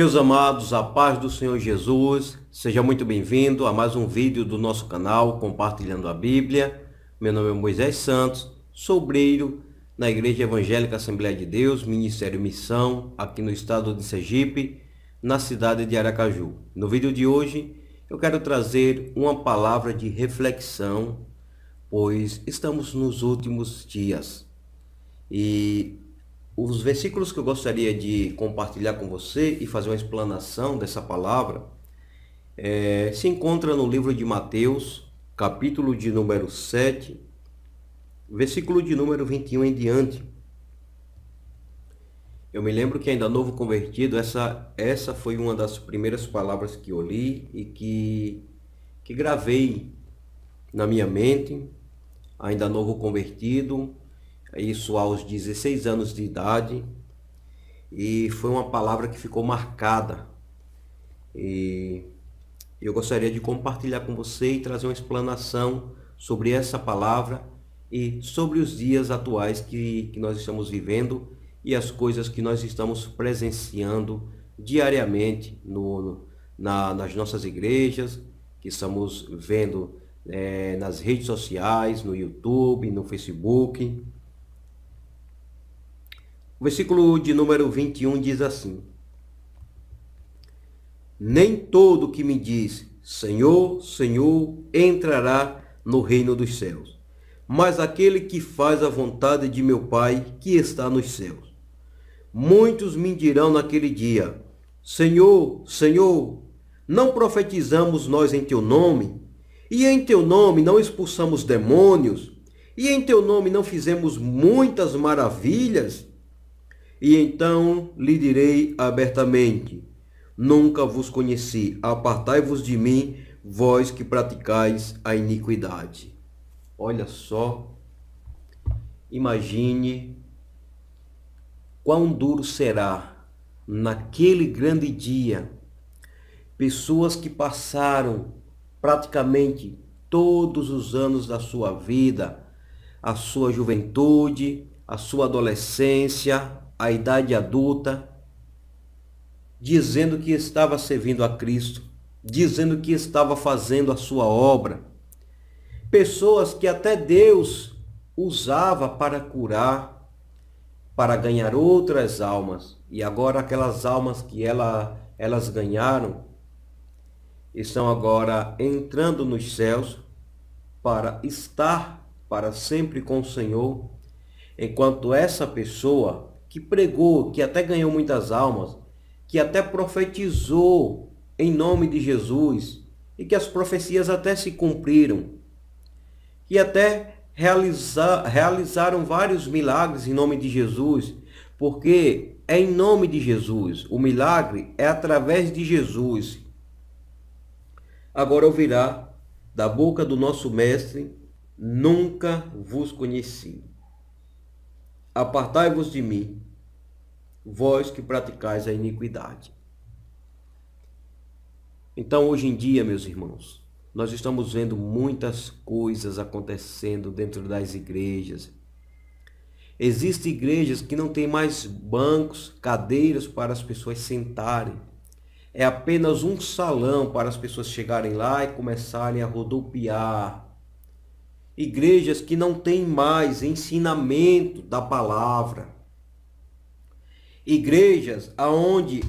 Meus amados, a paz do Senhor Jesus, seja muito bem-vindo a mais um vídeo do nosso canal Compartilhando a Bíblia. Meu nome é Moisés Santos, sou na Igreja Evangélica Assembleia de Deus, Ministério Missão, aqui no estado de Sergipe, na cidade de Aracaju. No vídeo de hoje, eu quero trazer uma palavra de reflexão, pois estamos nos últimos dias e os versículos que eu gostaria de compartilhar com você e fazer uma explanação dessa palavra é, se encontra no livro de Mateus, capítulo de número 7, versículo de número 21 em diante. Eu me lembro que ainda novo convertido, essa, essa foi uma das primeiras palavras que eu li e que, que gravei na minha mente, ainda novo convertido, isso aos 16 anos de idade, e foi uma palavra que ficou marcada. E eu gostaria de compartilhar com você e trazer uma explanação sobre essa palavra e sobre os dias atuais que, que nós estamos vivendo e as coisas que nós estamos presenciando diariamente no, no na, nas nossas igrejas, que estamos vendo é, nas redes sociais, no YouTube, no Facebook o versículo de número 21 diz assim: Nem todo que me diz Senhor, Senhor entrará no reino dos céus, mas aquele que faz a vontade de meu Pai que está nos céus. Muitos me dirão naquele dia: Senhor, Senhor, não profetizamos nós em teu nome? E em teu nome não expulsamos demônios? E em teu nome não fizemos muitas maravilhas? E então lhe direi abertamente: Nunca vos conheci, apartai-vos de mim, vós que praticais a iniquidade. Olha só, imagine quão duro será naquele grande dia pessoas que passaram praticamente todos os anos da sua vida, a sua juventude, a sua adolescência, à idade adulta, dizendo que estava servindo a Cristo, dizendo que estava fazendo a sua obra. Pessoas que até Deus usava para curar, para ganhar outras almas. E agora aquelas almas que ela, elas ganharam estão agora entrando nos céus para estar para sempre com o Senhor, enquanto essa pessoa que pregou, que até ganhou muitas almas, que até profetizou em nome de Jesus e que as profecias até se cumpriram, que até realizar, realizaram vários milagres em nome de Jesus, porque é em nome de Jesus, o milagre é através de Jesus. Agora ouvirá da boca do nosso Mestre: Nunca vos conheci. Apartai-vos de mim, vós que praticais a iniquidade. Então, hoje em dia, meus irmãos, nós estamos vendo muitas coisas acontecendo dentro das igrejas. Existem igrejas que não têm mais bancos, cadeiras para as pessoas sentarem. É apenas um salão para as pessoas chegarem lá e começarem a rodopiar, igrejas que não têm mais ensinamento da palavra, igrejas aonde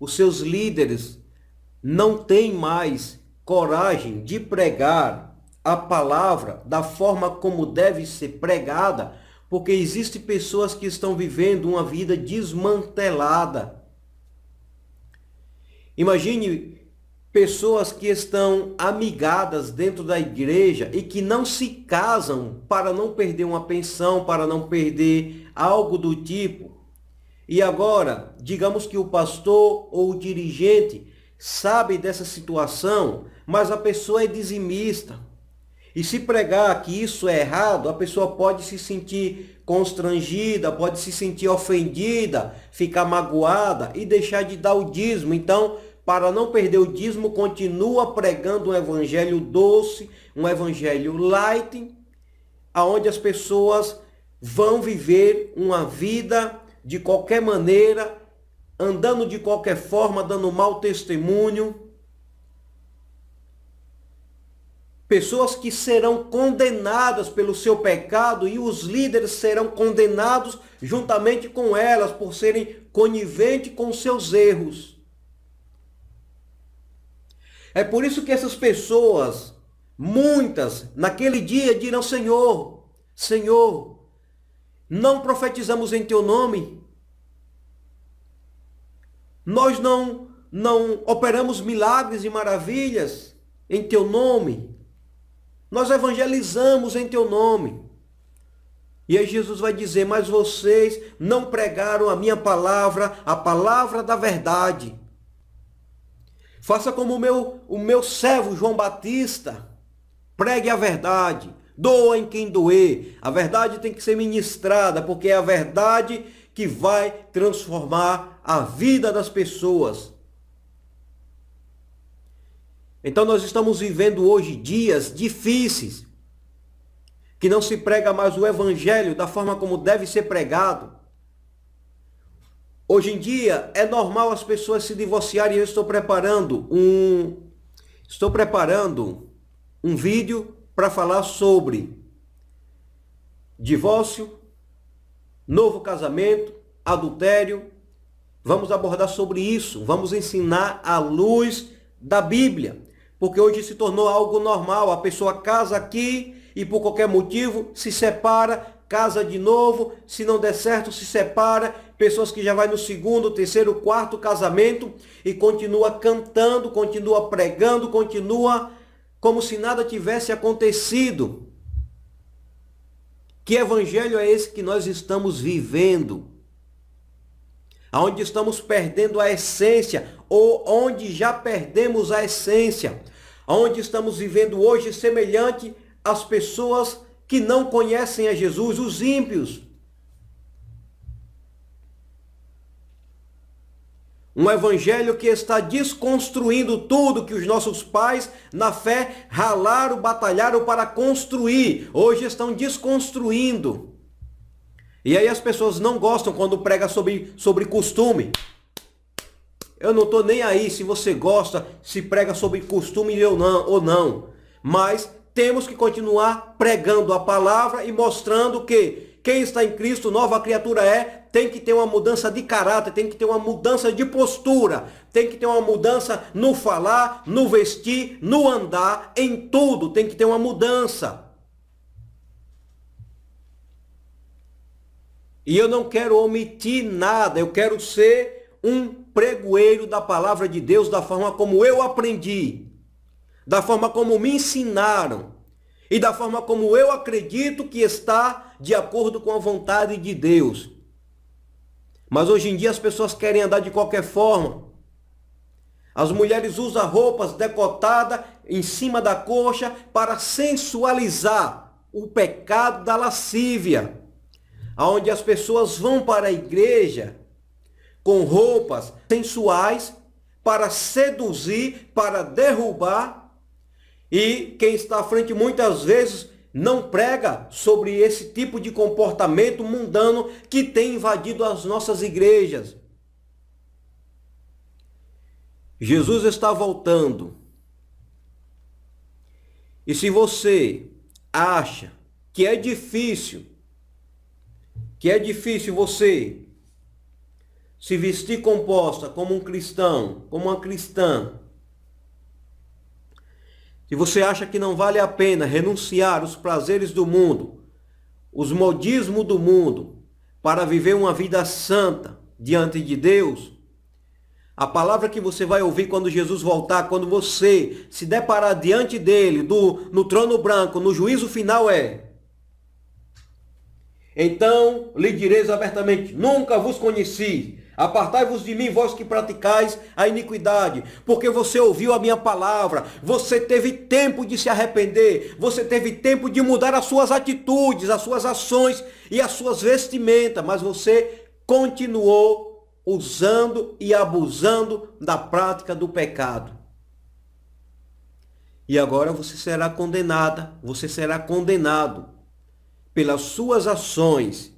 os seus líderes não têm mais coragem de pregar a palavra da forma como deve ser pregada, porque existem pessoas que estão vivendo uma vida desmantelada. Imagine pessoas que estão amigadas dentro da igreja e que não se casam para não perder uma pensão, para não perder algo do tipo. E agora, digamos que o pastor ou o dirigente sabe dessa situação, mas a pessoa é dizimista. E se pregar que isso é errado, a pessoa pode se sentir constrangida, pode se sentir ofendida, ficar magoada e deixar de dar o dízimo. Então, para não perder o dízimo, continua pregando um evangelho doce, um evangelho light, aonde as pessoas vão viver uma vida de qualquer maneira, andando de qualquer forma, dando mau testemunho. Pessoas que serão condenadas pelo seu pecado e os líderes serão condenados juntamente com elas por serem coniventes com seus erros. É por isso que essas pessoas, muitas, naquele dia dirão: Senhor, Senhor, não profetizamos em teu nome. Nós não não operamos milagres e maravilhas em teu nome. Nós evangelizamos em teu nome. E aí Jesus vai dizer: "Mas vocês não pregaram a minha palavra, a palavra da verdade." Faça como o meu, o meu servo João Batista. Pregue a verdade. Doa em quem doer. A verdade tem que ser ministrada, porque é a verdade que vai transformar a vida das pessoas. Então nós estamos vivendo hoje dias difíceis, que não se prega mais o evangelho da forma como deve ser pregado. Hoje em dia é normal as pessoas se divorciarem. Eu estou preparando um estou preparando um vídeo para falar sobre divórcio, novo casamento, adultério. Vamos abordar sobre isso, vamos ensinar à luz da Bíblia, porque hoje se tornou algo normal, a pessoa casa aqui e por qualquer motivo se separa, casa de novo, se não der certo se separa pessoas que já vai no segundo, terceiro, quarto casamento e continua cantando, continua pregando, continua como se nada tivesse acontecido. Que evangelho é esse que nós estamos vivendo? Aonde estamos perdendo a essência ou onde já perdemos a essência? Onde estamos vivendo hoje semelhante às pessoas que não conhecem a Jesus, os ímpios, Um evangelho que está desconstruindo tudo que os nossos pais na fé ralaram, batalharam para construir. Hoje estão desconstruindo. E aí as pessoas não gostam quando prega sobre, sobre costume. Eu não estou nem aí se você gosta, se prega sobre costume ou não, ou não. Mas temos que continuar pregando a palavra e mostrando que quem está em Cristo, nova criatura é, tem que ter uma mudança de caráter, tem que ter uma mudança de postura, tem que ter uma mudança no falar, no vestir, no andar, em tudo, tem que ter uma mudança. E eu não quero omitir nada, eu quero ser um pregoeiro da palavra de Deus da forma como eu aprendi, da forma como me ensinaram e da forma como eu acredito que está de acordo com a vontade de Deus. Mas hoje em dia as pessoas querem andar de qualquer forma. As mulheres usam roupas decotadas em cima da coxa para sensualizar o pecado da lascívia, aonde as pessoas vão para a igreja com roupas sensuais para seduzir, para derrubar e quem está à frente muitas vezes não prega sobre esse tipo de comportamento mundano que tem invadido as nossas igrejas. Jesus está voltando. E se você acha que é difícil, que é difícil você se vestir composta como um cristão, como uma cristã, e você acha que não vale a pena renunciar os prazeres do mundo, os modismos do mundo, para viver uma vida santa diante de Deus, a palavra que você vai ouvir quando Jesus voltar, quando você se deparar diante dele, do, no trono branco, no juízo final é: Então lhe direis abertamente: Nunca vos conheci, Apartai-vos de mim, vós que praticais a iniquidade, porque você ouviu a minha palavra, você teve tempo de se arrepender, você teve tempo de mudar as suas atitudes, as suas ações e as suas vestimentas, mas você continuou usando e abusando da prática do pecado. E agora você será condenada, você será condenado pelas suas ações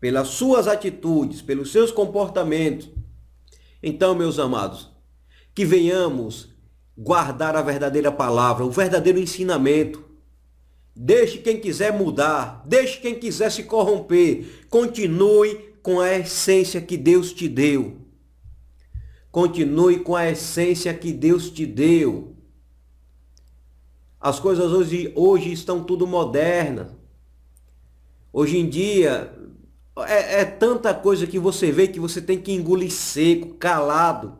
pelas suas atitudes, pelos seus comportamentos. Então, meus amados, que venhamos guardar a verdadeira palavra, o verdadeiro ensinamento. Deixe quem quiser mudar, deixe quem quiser se corromper. Continue com a essência que Deus te deu. Continue com a essência que Deus te deu. As coisas hoje, hoje estão tudo modernas. Hoje em dia, é, é tanta coisa que você vê que você tem que engolir seco, calado.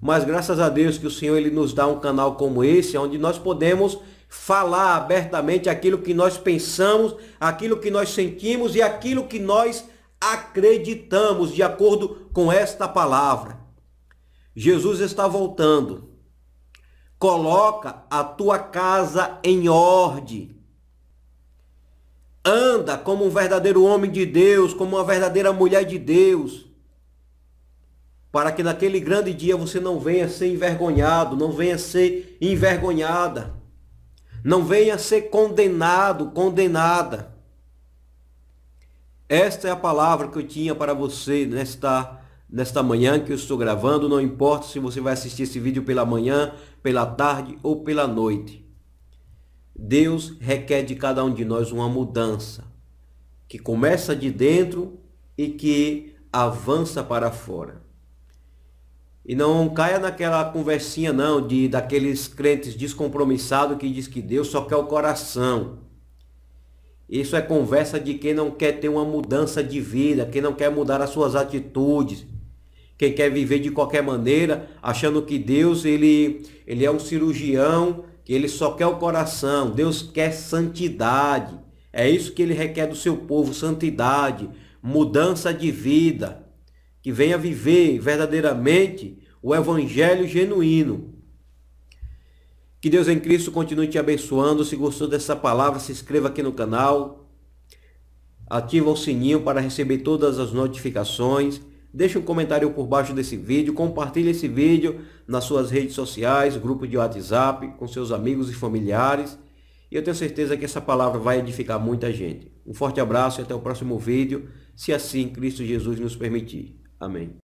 Mas graças a Deus que o Senhor ele nos dá um canal como esse, onde nós podemos falar abertamente aquilo que nós pensamos, aquilo que nós sentimos e aquilo que nós acreditamos de acordo com esta palavra. Jesus está voltando. Coloca a tua casa em ordem. Anda como um verdadeiro homem de Deus, como uma verdadeira mulher de Deus. Para que naquele grande dia você não venha ser envergonhado, não venha ser envergonhada. Não venha ser condenado, condenada. Esta é a palavra que eu tinha para você nesta, nesta manhã que eu estou gravando. Não importa se você vai assistir esse vídeo pela manhã, pela tarde ou pela noite. Deus requer de cada um de nós uma mudança que começa de dentro e que avança para fora. E não caia naquela conversinha não de daqueles crentes descompromissados que diz que Deus só quer o coração. Isso é conversa de quem não quer ter uma mudança de vida, quem não quer mudar as suas atitudes, quem quer viver de qualquer maneira, achando que Deus ele, ele é um cirurgião que ele só quer o coração, Deus quer santidade. É isso que ele requer do seu povo, santidade, mudança de vida, que venha viver verdadeiramente o evangelho genuíno. Que Deus em Cristo continue te abençoando. Se gostou dessa palavra, se inscreva aqui no canal. Ativa o sininho para receber todas as notificações. Deixe um comentário por baixo desse vídeo, compartilhe esse vídeo nas suas redes sociais, grupo de WhatsApp, com seus amigos e familiares. E eu tenho certeza que essa palavra vai edificar muita gente. Um forte abraço e até o próximo vídeo, se assim Cristo Jesus nos permitir. Amém.